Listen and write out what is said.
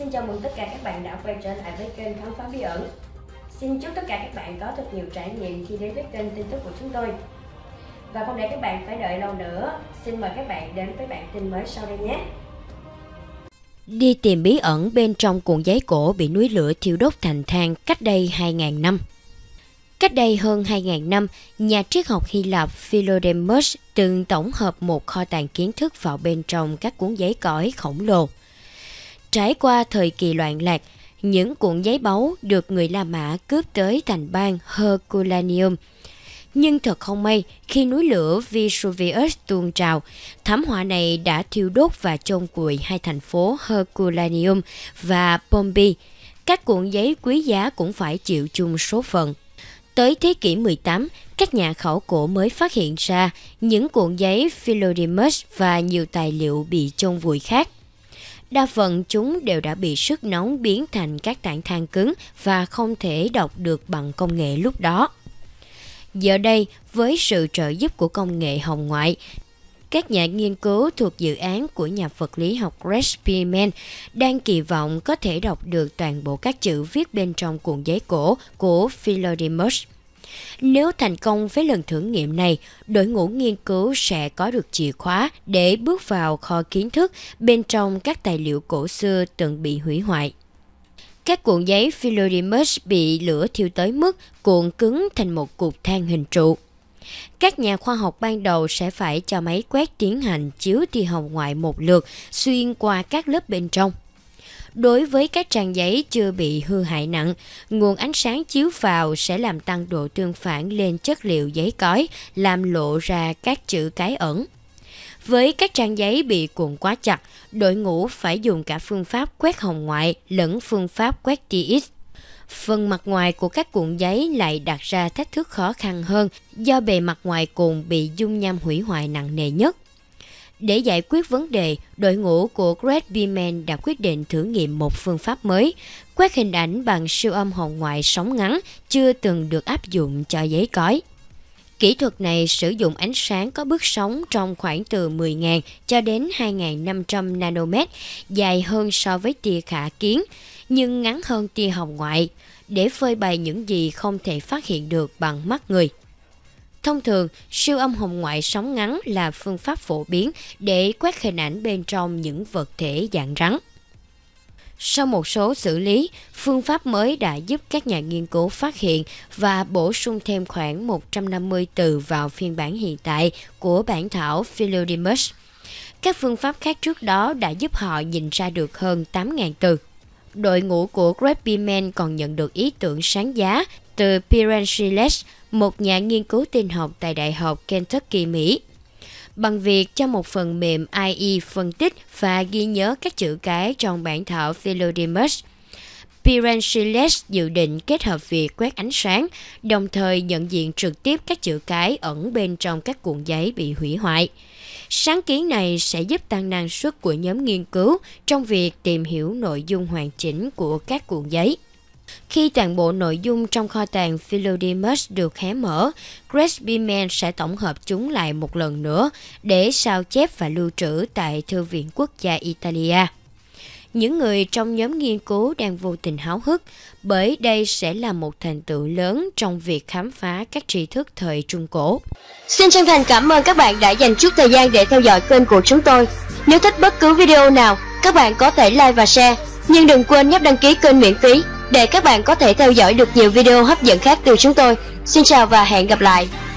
Xin chào mừng tất cả các bạn đã quay trở lại với kênh Khám phá Bí ẩn. Xin chúc tất cả các bạn có thật nhiều trải nghiệm khi đến với kênh tin tức của chúng tôi. Và không để các bạn phải đợi lâu nữa, xin mời các bạn đến với bản tin mới sau đây nhé. Đi tìm bí ẩn bên trong cuộn giấy cổ bị núi lửa thiêu đốt thành than cách đây 2.000 năm. Cách đây hơn 2.000 năm, nhà triết học Hy Lạp Philodemus từng tổng hợp một kho tàng kiến thức vào bên trong các cuốn giấy cõi khổng lồ – Trải qua thời kỳ loạn lạc, những cuộn giấy báu được người La Mã cướp tới thành bang Herculaneum. Nhưng thật không may, khi núi lửa Vesuvius tuôn trào, thảm họa này đã thiêu đốt và chôn cùi hai thành phố Herculaneum và Pompeii. Các cuộn giấy quý giá cũng phải chịu chung số phận. Tới thế kỷ 18, các nhà khảo cổ mới phát hiện ra những cuộn giấy Philodemus và nhiều tài liệu bị chôn vùi khác. Đa phần chúng đều đã bị sức nóng biến thành các tảng than cứng và không thể đọc được bằng công nghệ lúc đó. Giờ đây, với sự trợ giúp của công nghệ hồng ngoại, các nhà nghiên cứu thuộc dự án của nhà vật lý học Rex Spearman đang kỳ vọng có thể đọc được toàn bộ các chữ viết bên trong cuộn giấy cổ của Philodemus. Nếu thành công với lần thử nghiệm này, đội ngũ nghiên cứu sẽ có được chìa khóa để bước vào kho kiến thức bên trong các tài liệu cổ xưa từng bị hủy hoại. Các cuộn giấy Philodemus bị lửa thiêu tới mức cuộn cứng thành một cục than hình trụ. Các nhà khoa học ban đầu sẽ phải cho máy quét tiến hành chiếu tia hồng ngoại một lượt xuyên qua các lớp bên trong. Đối với các trang giấy chưa bị hư hại nặng, nguồn ánh sáng chiếu vào sẽ làm tăng độ tương phản lên chất liệu giấy cói, làm lộ ra các chữ cái ẩn. Với các trang giấy bị cuộn quá chặt, đội ngũ phải dùng cả phương pháp quét hồng ngoại lẫn phương pháp quét TX phần mặt ngoài của các cuộn giấy lại đặt ra thách thức khó khăn hơn do bề mặt ngoài cuộn bị dung nham hủy hoại nặng nề nhất. Để giải quyết vấn đề, đội ngũ của Greg Beeman đã quyết định thử nghiệm một phương pháp mới, quét hình ảnh bằng siêu âm hồng ngoại sóng ngắn chưa từng được áp dụng cho giấy cói. Kỹ thuật này sử dụng ánh sáng có bước sóng trong khoảng từ 10.000 cho đến 2.500 nanomet, dài hơn so với tia khả kiến, nhưng ngắn hơn tia hồng ngoại, để phơi bày những gì không thể phát hiện được bằng mắt người. Thông thường, siêu âm hồng ngoại sóng ngắn là phương pháp phổ biến để quét hình ảnh bên trong những vật thể dạng rắn. Sau một số xử lý, phương pháp mới đã giúp các nhà nghiên cứu phát hiện và bổ sung thêm khoảng 150 từ vào phiên bản hiện tại của bản thảo Philodemus. Các phương pháp khác trước đó đã giúp họ nhìn ra được hơn 8.000 từ. Đội ngũ của Grabbyman còn nhận được ý tưởng sáng giá từ Piran Shiles, một nhà nghiên cứu tin học tại Đại học Kentucky, Mỹ. Bằng việc cho một phần mềm AI e phân tích và ghi nhớ các chữ cái trong bản thảo Philodemus, Piran Shiles dự định kết hợp việc quét ánh sáng, đồng thời nhận diện trực tiếp các chữ cái ẩn bên trong các cuộn giấy bị hủy hoại. Sáng kiến này sẽ giúp tăng năng suất của nhóm nghiên cứu trong việc tìm hiểu nội dung hoàn chỉnh của các cuộn giấy. Khi toàn bộ nội dung trong kho tàng Philodemus được hé mở, Greg Beeman sẽ tổng hợp chúng lại một lần nữa để sao chép và lưu trữ tại Thư viện Quốc gia Italia. Những người trong nhóm nghiên cứu đang vô tình háo hức bởi đây sẽ là một thành tựu lớn trong việc khám phá các tri thức thời Trung Cổ. Xin chân thành cảm ơn các bạn đã dành chút thời gian để theo dõi kênh của chúng tôi. Nếu thích bất cứ video nào, các bạn có thể like và share, nhưng đừng quên nhấp đăng ký kênh miễn phí để các bạn có thể theo dõi được nhiều video hấp dẫn khác từ chúng tôi. Xin chào và hẹn gặp lại!